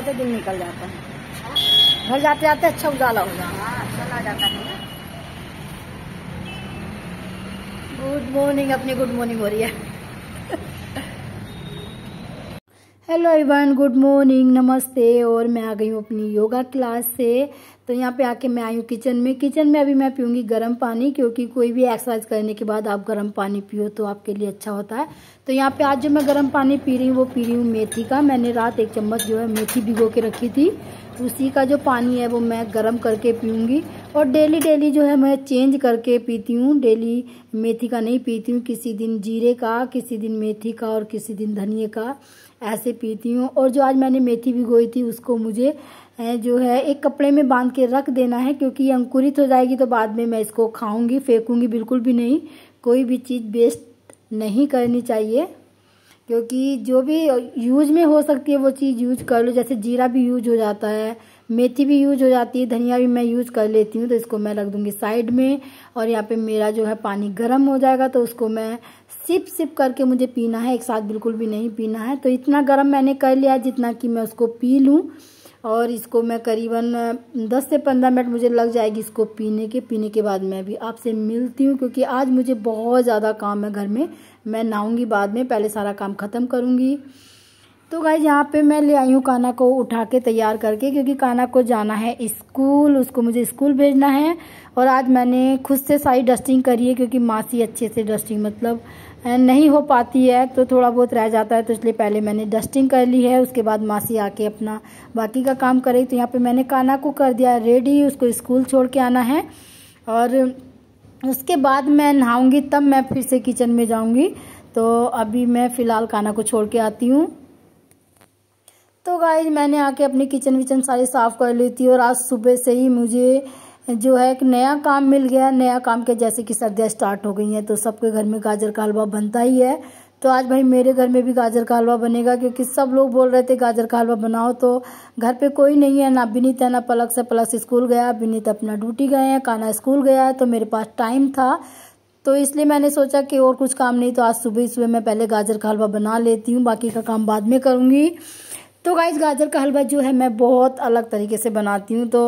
जाते दिन निकल जाता है घर जाते जाते अच्छा उजाला हो जाता है गुड मॉर्निंग अपनी गुड मॉर्निंग हो रही है हेलो एवन गुड मॉर्निंग नमस्ते और मैं आ गई हूँ अपनी योगा क्लास से तो यहाँ पे आके मैं आई हूँ किचन में किचन में अभी मैं पीऊँगी गर्म पानी क्योंकि कोई भी एक्सरसाइज करने के बाद आप गर्म पानी पियो तो आपके लिए अच्छा होता है तो यहाँ पे आज जो मैं गर्म पानी पी रही हूँ वो पी रही हूँ मेथी का मैंने रात एक चम्मच जो है मेथी भिगो के रखी थी उसी का जो पानी है वो मैं गर्म करके पीऊँगी और डेली डेली जो है मैं चेंज करके पीती हूँ डेली मेथी का नहीं पीती हूँ किसी दिन जीरे का किसी दिन मेथी का और किसी दिन धनिए का ऐसे पीती हूँ और जो आज मैंने मेथी भिगोई थी उसको मुझे जो है एक कपड़े में बांध के रख देना है क्योंकि ये अंकुरित हो जाएगी तो बाद में मैं इसको खाऊंगी फेंकूंगी बिल्कुल भी नहीं कोई भी चीज़ वेस्ट नहीं करनी चाहिए क्योंकि जो भी यूज में हो सकती है वो चीज़ यूज कर लो जैसे जीरा भी यूज हो जाता है मेथी भी यूज हो जाती है धनिया भी मैं यूज कर लेती हूँ तो इसको मैं रख दूँगी साइड में और यहाँ पे मेरा जो है पानी गर्म हो जाएगा तो उसको मैं सिप सिप करके मुझे पीना है एक साथ बिल्कुल भी नहीं पीना है तो इतना गर्म मैंने कर लिया जितना कि मैं उसको पी लूँ और इसको मैं करीबन 10 से 15 मिनट मुझे लग जाएगी इसको पीने के पीने के बाद मैं भी आपसे मिलती हूँ क्योंकि आज मुझे बहुत ज़्यादा काम है घर में मैं नहाँगी बाद में पहले सारा काम ख़त्म करूँगी तो गाइज यहाँ पे मैं ले आई हूँ काना को उठा के तैयार करके क्योंकि काना को जाना है स्कूल उसको मुझे स्कूल भेजना है और आज मैंने खुद से सारी डस्टिंग करी है क्योंकि मासी अच्छे से डस्टिंग मतलब नहीं हो पाती है तो थोड़ा बहुत रह जाता है तो इसलिए पहले मैंने डस्टिंग कर ली है उसके बाद मासी आके अपना बाकी का काम करे तो यहाँ पे मैंने काना को कर दिया रेडी उसको स्कूल छोड़ के आना है और उसके बाद मैं नहाऊँगी तब मैं फिर से किचन में जाऊँगी तो अभी मैं फ़िलहाल काना को छोड़ के आती हूँ तो गाय मैंने आके अपनी किचन विचन सारी साफ़ कर ली थी और आज सुबह से ही मुझे जो है एक नया काम मिल गया नया काम के जैसे कि सर्दियाँ स्टार्ट हो गई हैं तो सबके घर में गाजर का हलवा बनता ही है तो आज भाई मेरे घर में भी गाजर का हलवा बनेगा क्योंकि सब लोग बोल रहे थे गाजर का हलवा बनाओ तो घर पे कोई नहीं है ना बिनीत है ना पलक से पलक स्कूल गया बिनीत अपना ड्यूटी गए हैं काना स्कूल गया है तो मेरे पास टाइम था तो इसलिए मैंने सोचा कि और कुछ काम नहीं तो आज सुबह सुबह मैं पहले गाजर का हलवा बना लेती हूँ बाकी का काम बाद में करूँगी तो गाइस गाजर का हलवा जो है मैं बहुत अलग तरीके से बनाती हूँ तो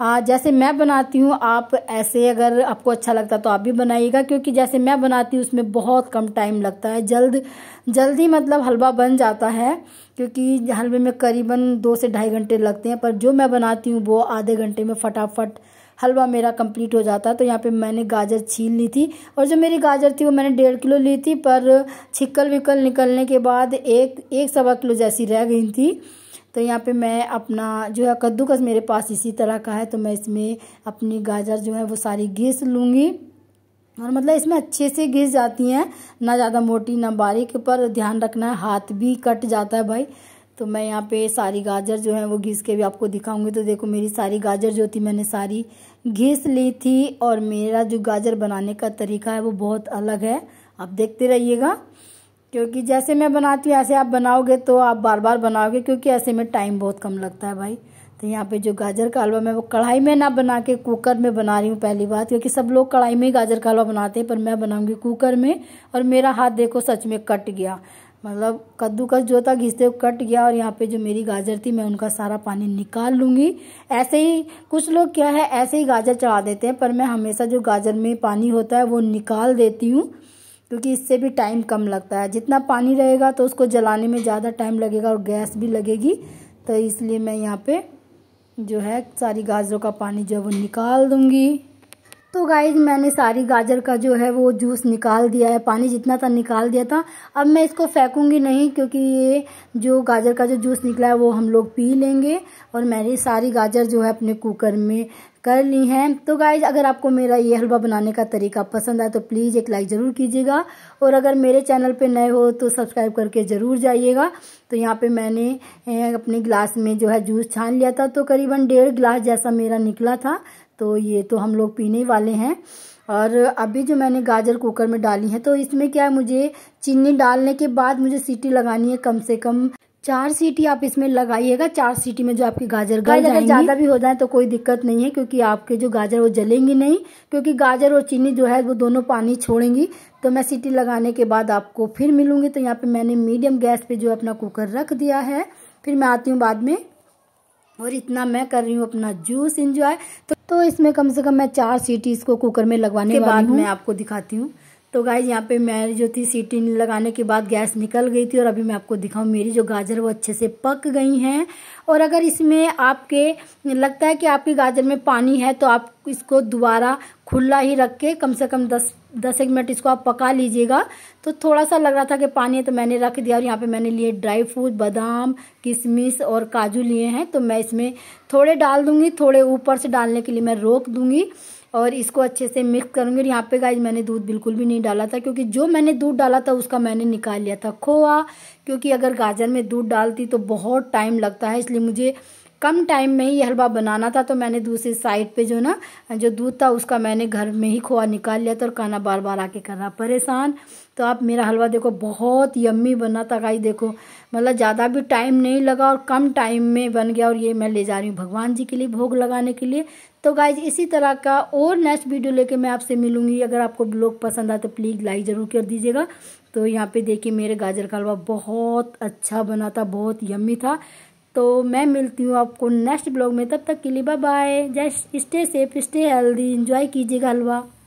आ, जैसे मैं बनाती हूँ आप ऐसे अगर आपको अच्छा लगता तो आप भी बनाइएगा क्योंकि जैसे मैं बनाती हूँ उसमें बहुत कम टाइम लगता है जल्द जल्दी मतलब हलवा बन जाता है क्योंकि हलवे में करीबन दो से ढाई घंटे लगते हैं पर जो मैं बनाती हूँ वो आधे घंटे में फटाफट हलवा मेरा कंप्लीट हो जाता तो यहाँ पे मैंने गाजर छील ली थी और जो मेरी गाजर थी वो मैंने डेढ़ किलो ली थी पर छिकल विकल निकलने के बाद एक एक सवा किलो जैसी रह गई थी तो यहाँ पे मैं अपना जो है कद्दूकस मेरे पास इसी तरह का है तो मैं इसमें अपनी गाजर जो है वो सारी घिस लूँगी और मतलब इसमें अच्छे से घिस जाती हैं ना ज़्यादा मोटी ना बारीक पर ध्यान रखना है हाथ भी कट जाता है भाई तो मैं यहाँ पे सारी गाजर जो है वो घिस के भी आपको दिखाऊंगी तो देखो मेरी सारी गाजर जो थी मैंने सारी घिस ली थी और मेरा जो गाजर बनाने का तरीका है वो बहुत अलग है आप देखते रहिएगा क्योंकि जैसे मैं बनाती हूँ ऐसे आप बनाओगे तो आप बार बार बनाओगे क्योंकि ऐसे में टाइम बहुत कम लगता है भाई तो यहाँ पे जो गाजर का हलवा मैं वो कढ़ाई में ना बना के कुकर में बना रही हूँ पहली बात क्योंकि सब लोग कढ़ाई में ही गाजर का हलवा बनाते हैं पर मैं बनाऊँगी कुकर में और मेरा हाथ देखो सच में कट गया मतलब कद्दूकस जो था घिसते कट गया और यहाँ पे जो मेरी गाजर थी मैं उनका सारा पानी निकाल लूँगी ऐसे ही कुछ लोग क्या है ऐसे ही गाजर चढ़ा देते हैं पर मैं हमेशा जो गाजर में पानी होता है वो निकाल देती हूँ क्योंकि इससे भी टाइम कम लगता है जितना पानी रहेगा तो उसको जलाने में ज़्यादा टाइम लगेगा और गैस भी लगेगी तो इसलिए मैं यहाँ पर जो है सारी गाजरों का पानी जो है वो निकाल दूँगी तो गाइज मैंने सारी गाजर का जो है वो जूस निकाल दिया है पानी जितना था निकाल दिया था अब मैं इसको फेंकूंगी नहीं क्योंकि ये जो गाजर का जो जूस निकला है वो हम लोग पी लेंगे और मैंने सारी गाजर जो है अपने कुकर में कर ली हैं तो गाइज अगर आपको मेरा ये हलवा बनाने का तरीका पसंद आए तो प्लीज़ एक लाइक ज़रूर कीजिएगा और अगर मेरे चैनल पे नए हो तो सब्सक्राइब करके ज़रूर जाइएगा तो यहाँ पे मैंने अपने गिलास में जो है जूस छान लिया था तो करीबन डेढ़ गिलास जैसा मेरा निकला था तो ये तो हम लोग पीने वाले हैं और अभी जो मैंने गाजर कुकर में डाली है तो इसमें क्या है मुझे चीनी डालने के बाद मुझे सीटी लगानी है कम से कम चार सीटी आप इसमें लगाइएगा चार सीटी में जो आपकी गाजर गल अगर ज़्यादा भी हो जाए तो कोई दिक्कत नहीं है क्योंकि आपके जो गाजर वो जलेंगी नहीं क्योंकि गाजर और चीनी जो है वो दोनों पानी छोड़ेंगी तो मैं सीटी लगाने के बाद आपको फिर मिलूंगी तो यहाँ पे मैंने मीडियम गैस पे जो अपना कुकर रख दिया है फिर मैं आती हूँ बाद में और इतना मैं कर रही हूँ अपना जूस इंजॉय तो तो इसमें कम से कम मैं चार सीटी इसको कुकर में लगवाने के बाद मैं आपको दिखाती हूँ तो गाइज यहाँ पे मेरी जो थी सीटी लगाने के बाद गैस निकल गई थी और अभी मैं आपको दिखाऊँ मेरी जो गाजर वो अच्छे से पक गई हैं और अगर इसमें आपके लगता है कि आपकी गाजर में पानी है तो आप इसको दोबारा खुला ही रख के कम से कम दस दस एक मिनट इसको आप पका लीजिएगा तो थोड़ा सा लग रहा था कि पानी है तो मैंने रख दिया और यहाँ पे मैंने लिए ड्राई फ्रूट बादाम किशमिश और काजू लिए हैं तो मैं इसमें थोड़े डाल दूँगी थोड़े ऊपर से डालने के लिए मैं रोक दूँगी और इसको अच्छे से मिक्स करूँगी और यहाँ पे गाइज मैंने दूध बिल्कुल भी नहीं डाला था क्योंकि जो मैंने दूध डाला था उसका मैंने निकाल लिया था खोआ क्योंकि अगर गाजर में दूध डालती तो बहुत टाइम लगता है इसलिए मुझे कम टाइम में ही ये हलवा बनाना था तो मैंने दूसरी साइड पे जो ना जो दूध था उसका मैंने घर में ही खोआ निकाल लिया था और खाना बार बार आके कर रहा परेशान तो आप मेरा हलवा देखो बहुत यम्मी बना था गाई देखो मतलब ज़्यादा भी टाइम नहीं लगा और कम टाइम में बन गया और ये मैं ले जा रही हूँ भगवान जी के लिए भोग लगाने के लिए तो गाइज इसी तरह का और नेक्स्ट वीडियो लेके मैं आपसे मिलूंगी अगर आपको ब्लॉग पसंद आए तो प्लीज़ लाइक ज़रूर कर दीजिएगा तो यहाँ पे देखिए मेरे गाजर का हलवा बहुत अच्छा बना था बहुत यम्मी था तो मैं मिलती हूँ आपको नेक्स्ट ब्लॉग में तब तक के लिए बाय बाय जय stay safe stay healthy enjoy कीजिएगा हलवा